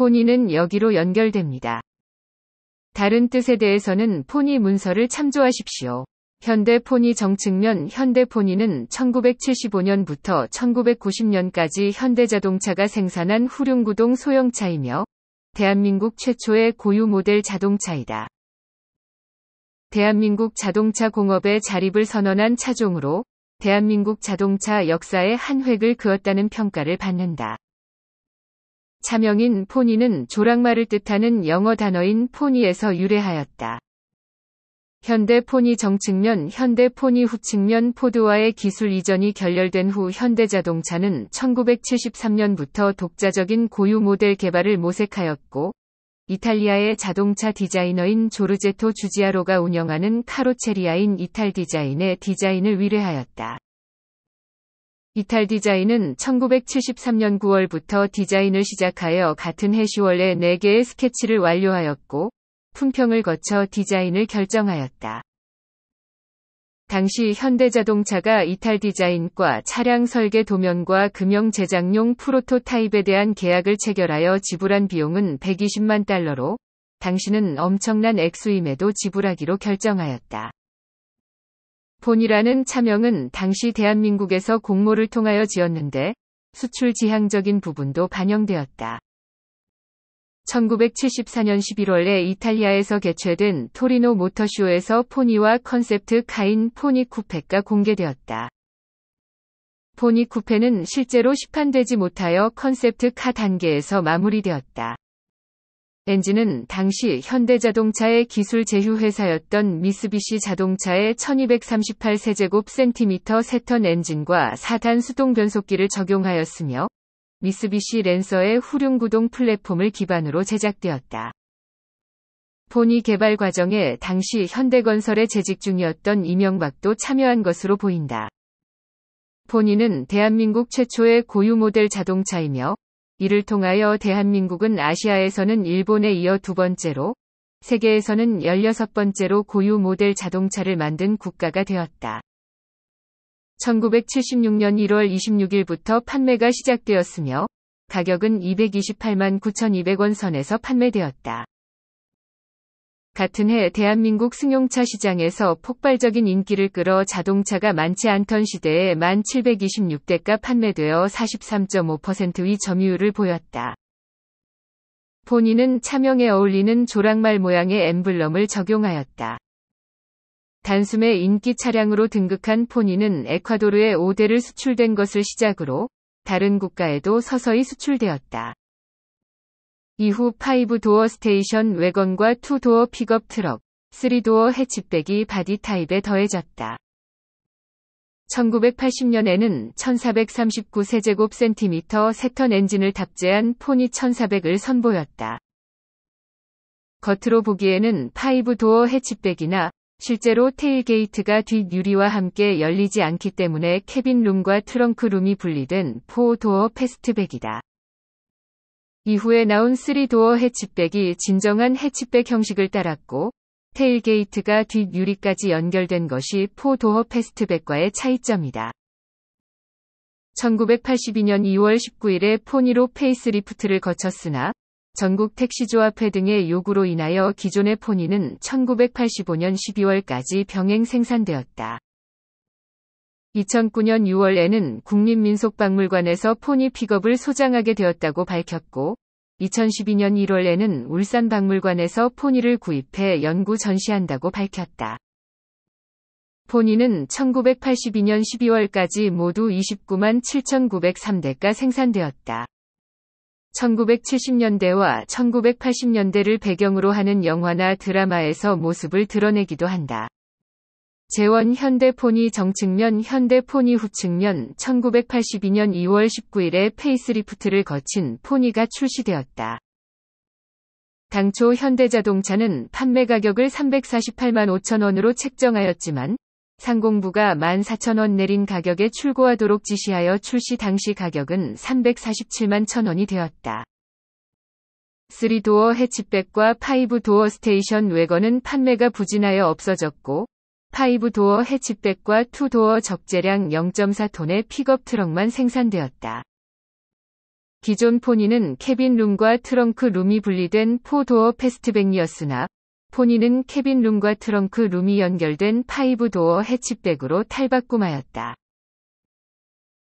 포니는 여기로 연결됩니다. 다른 뜻에 대해서는 포니 문서를 참조하십시오. 현대 포니 정측면 현대 포니는 1975년부터 1990년까지 현대자동차가 생산한 후륜구동 소형차이며 대한민국 최초의 고유 모델 자동차이다. 대한민국 자동차 공업의 자립을 선언한 차종으로 대한민국 자동차 역사의 한 획을 그었다는 평가를 받는다. 차명인 포니는 조랑말을 뜻하는 영어 단어인 포니에서 유래하였다. 현대 포니 정측면 현대 포니 후측면 포드와의 기술 이전이 결렬된 후 현대 자동차는 1973년부터 독자적인 고유 모델 개발을 모색하였고 이탈리아의 자동차 디자이너인 조르제토 주지아로가 운영하는 카로체리아인 이탈 디자인의 디자인을 위례하였다. 이탈 디자인은 1973년 9월부터 디자인을 시작하여 같은 해 10월에 4개의 스케치를 완료하였고 품평을 거쳐 디자인을 결정하였다. 당시 현대자동차가 이탈 디자인과 차량 설계 도면과 금형 제작용 프로토타입에 대한 계약을 체결하여 지불한 비용은 120만 달러로 당신은 엄청난 액수임에도 지불하기로 결정하였다. 본이라는 차명은 당시 대한민국에서 공모를 통하여 지었는데 수출 지향적인 부분도 반영되었다. 1974년 11월에 이탈리아에서 개최된 토리노 모터쇼에서 포니와 컨셉트 카인 포니 쿠페가 공개되었다. 포니 쿠페는 실제로 시판되지 못하여 컨셉트 카 단계에서 마무리되었다. 엔진은 당시 현대자동차의 기술 제휴 회사였던 미쓰비시 자동차의 1238 세제곱 센티미터 세턴 엔진과 4단 수동 변속기를 적용하였으며 미쓰비시 랜서의 후륜 구동 플랫폼을 기반으로 제작되었다. 본이 개발 과정에 당시 현대건설에 재직 중이었던 이명박도 참여한 것으로 보인다. 본인은 대한민국 최초의 고유 모델 자동차이며 이를 통하여 대한민국은 아시아에서는 일본에 이어 두 번째로, 세계에서는 16번째로 고유 모델 자동차를 만든 국가가 되었다. 1976년 1월 26일부터 판매가 시작되었으며, 가격은 228만 9,200원 선에서 판매되었다. 같은 해 대한민국 승용차 시장에서 폭발적인 인기를 끌어 자동차가 많지 않던 시대에 1726대가 판매되어 43.5%의 점유율을 보였다. 본인은 차명에 어울리는 조랑말 모양의 엠블럼을 적용하였다. 단숨에 인기 차량으로 등극한 포니는 에콰도르의 5대를 수출된 것을 시작으로 다른 국가에도 서서히 수출되었다. 이후 5도어 스테이션 외건과 2도어 픽업 트럭, 3도어 해치백이 바디 타입에 더해졌다. 1980년에는 1439세제곱센티미터 세턴 엔진을 탑재한 포니 1400을 선보였다. 겉으로 보기에는 5도어 해치백이나 실제로 테일게이트가 뒷유리와 함께 열리지 않기 때문에 캐빈 룸과 트렁크 룸이 분리된 포도어 패스트백이다. 이후에 나온 3도어 해치백이 진정한 해치백 형식을 따랐고 테일게이트가 뒷유리까지 연결된 것이 포도어 패스트백과의 차이점이다. 1982년 2월 19일에 포니로 페이스리프트를 거쳤으나 전국 택시조합회 등의 요구로 인하여 기존의 포니는 1985년 12월까지 병행 생산되었다. 2009년 6월에는 국립민속박물관에서 포니 픽업을 소장하게 되었다고 밝혔고, 2012년 1월에는 울산박물관에서 포니를 구입해 연구 전시한다고 밝혔다. 포니는 1982년 12월까지 모두 29만 7,903대가 생산되었다. 1970년대와 1980년대를 배경으로 하는 영화나 드라마에서 모습을 드러내기도 한다. 재원 현대포니 정측면 현대포니 후측면 1982년 2월 19일에 페이스리프트를 거친 포니가 출시되었다. 당초 현대자동차는 판매 가격을 348만 5천원으로 책정하였지만 상공부가 14,000원 내린 가격에 출고하도록 지시하여 출시 당시 가격은 347만 1,000원이 되었다. 3도어 해치백과 5도어 스테이션 외건은 판매가 부진하여 없어졌고 5도어 해치백과 2도어 적재량 0.4톤의 픽업 트럭만 생산되었다. 기존 포니는 캐빈 룸과 트렁크 룸이 분리된 4도어 패스트백이었으나 포니는 캐빈 룸과 트렁크 룸이 연결된 5도어 해치백으로 탈바꿈하였다.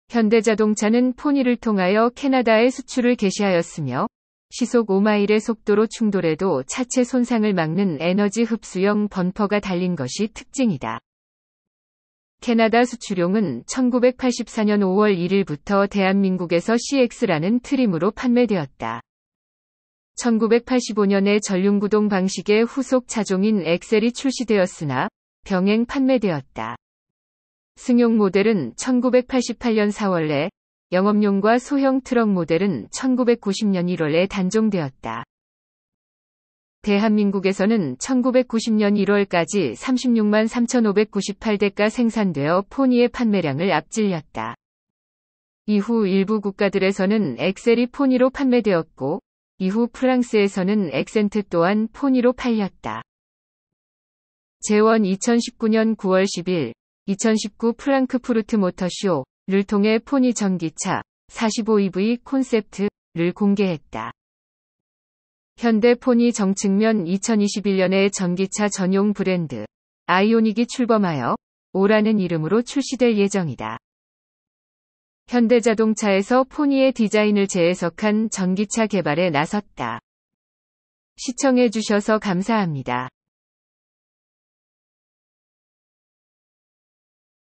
현대자동차는 포니를 통하여 캐나다에 수출을 개시하였으며 시속 5마일의 속도로 충돌해도 차체 손상을 막는 에너지 흡수형 범퍼가 달린 것이 특징이다. 캐나다 수출용은 1984년 5월 1일부터 대한민국에서 CX라는 트림으로 판매되었다. 1985년에 전륜구동 방식의 후속 차종인 엑셀이 출시되었으나 병행 판매되었다. 승용 모델은 1988년 4월에 영업용과 소형 트럭 모델은 1990년 1월에 단종되었다. 대한민국에서는 1990년 1월까지 36만 3,598대가 생산되어 포니의 판매량을 앞질렸다. 이후 일부 국가들에서는 엑셀이 포니로 판매되었고, 이후 프랑스에서는 엑센트 또한 포니로 팔렸다. 재원 2019년 9월 10일 2019 프랑크푸르트 모터쇼 를 통해 포니 전기차 45EV 콘셉트를 공개했다. 현대 포니 정측면 2021년에 전기차 전용 브랜드 아이오닉이 출범하여 오라는 이름으로 출시될 예정이다. 현대자동차에서 포니의 디자인을 재해석한 전기차 개발에 나섰다. 시청해주셔서 감사합니다.